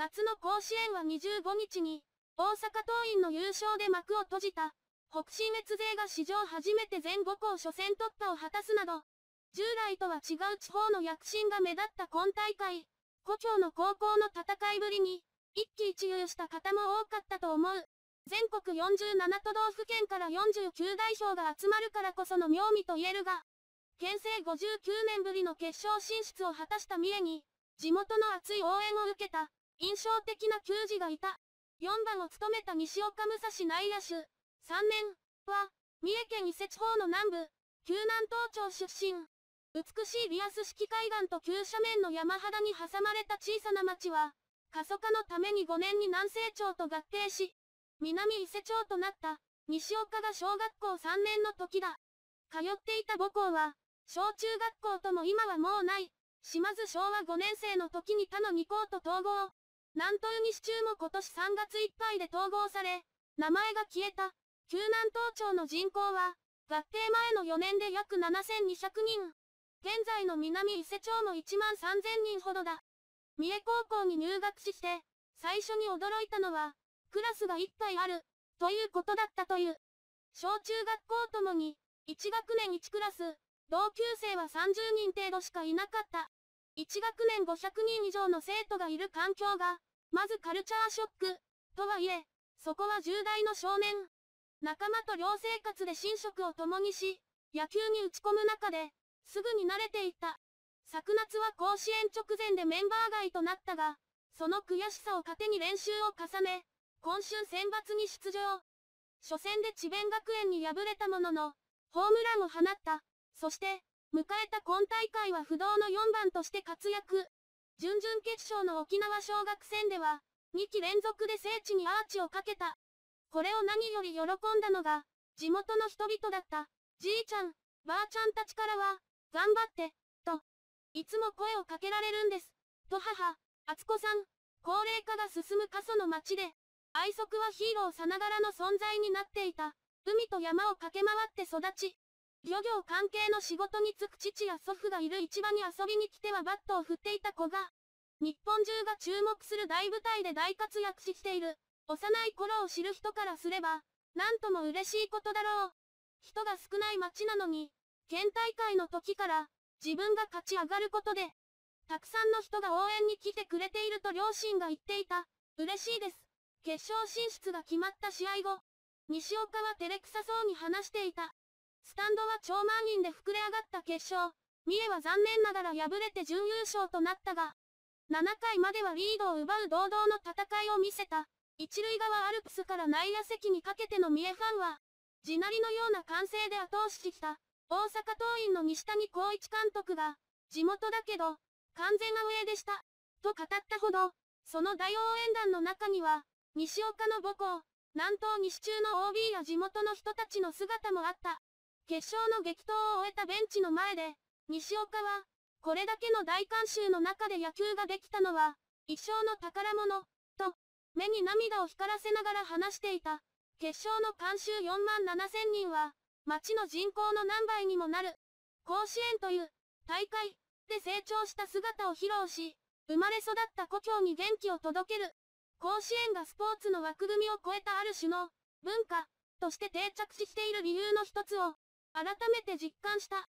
夏の甲子園は25日に、大阪桐蔭の優勝で幕を閉じた、北信越勢が史上初めて全5校初戦突破を果たすなど、従来とは違う地方の躍進が目立った今大会、故郷の高校の戦いぶりに、一喜一憂した方も多かったと思う。全国47都道府県から49代表が集まるからこその妙味と言えるが、県政59年ぶりの決勝進出を果たした三重に、地元の熱い応援を受けた。印象的な球児がいた。4番を務めた西岡武蔵内野手、3年は、三重県伊勢地方の南部、旧南東町出身。美しいリアス式海岸と急斜面の山肌に挟まれた小さな町は、過疎化のために5年に南西町と合併し、南伊勢町となった、西岡が小学校3年の時だ。通っていた母校は、小中学校とも今はもうない、島津昭和5年生の時に他の2校と統合。南東西中も今年3月いっぱいで統合され、名前が消えた。旧南東町の人口は、合併前の4年で約7200人。現在の南伊勢町も1万3000人ほどだ。三重高校に入学して、最初に驚いたのは、クラスが1体ある、ということだったという。小中学校ともに、1学年1クラス、同級生は30人程度しかいなかった。1学年500人以上の生徒がいる環境が、まずカルチャーショック、とはいえ、そこは重大の少年。仲間と寮生活で寝食を共にし、野球に打ち込む中で、すぐに慣れていった。昨夏は甲子園直前でメンバー外となったが、その悔しさを糧に練習を重ね、今週選抜に出場。初戦で智弁学園に敗れたものの、ホームランを放った。そして、迎えた今大会は不動の4番として活躍。準々決勝の沖縄小学戦では、2期連続で聖地にアーチをかけた。これを何より喜んだのが、地元の人々だった。じいちゃん、ばあちゃんたちからは、頑張って、と、いつも声をかけられるんです。と母、厚子さん、高齢化が進む過疎の町で、愛足はヒーローさながらの存在になっていた。海と山を駆け回って育ち、漁業関係の仕事に就く父や祖父がいる市場に遊びに来てはバットを振っていた子が、日本中が注目する大舞台で大活躍している、幼い頃を知る人からすれば、なんとも嬉しいことだろう。人が少ない町なのに、県大会の時から、自分が勝ち上がることで、たくさんの人が応援に来てくれていると両親が言っていた。嬉しいです。決勝進出が決まった試合後、西岡は照れくさそうに話していた。スタンドは超満員で膨れ上がった決勝。三重は残念ながら敗れて準優勝となったが、7回まではリードを奪う堂々の戦いを見せた。一塁側アルプスから内野席にかけての三重ファンは、地鳴りのような歓声で後押ししてきた。大阪桐蔭の西谷浩一監督が、地元だけど、完全アウェーでした。と語ったほど、その大応援団の中には、西岡の母校、南東西中の OB や地元の人たちの姿もあった。決勝の激闘を終えたベンチの前で、西岡は、これだけの大観衆の中で野球ができたのは、一生の宝物、と、目に涙を光らせながら話していた。決勝の観衆4万7000人は、町の人口の何倍にもなる、甲子園という、大会、で成長した姿を披露し、生まれ育った故郷に元気を届ける。甲子園がスポーツの枠組みを超えたある種の、文化、として定着している理由の一つを、改めて実感した。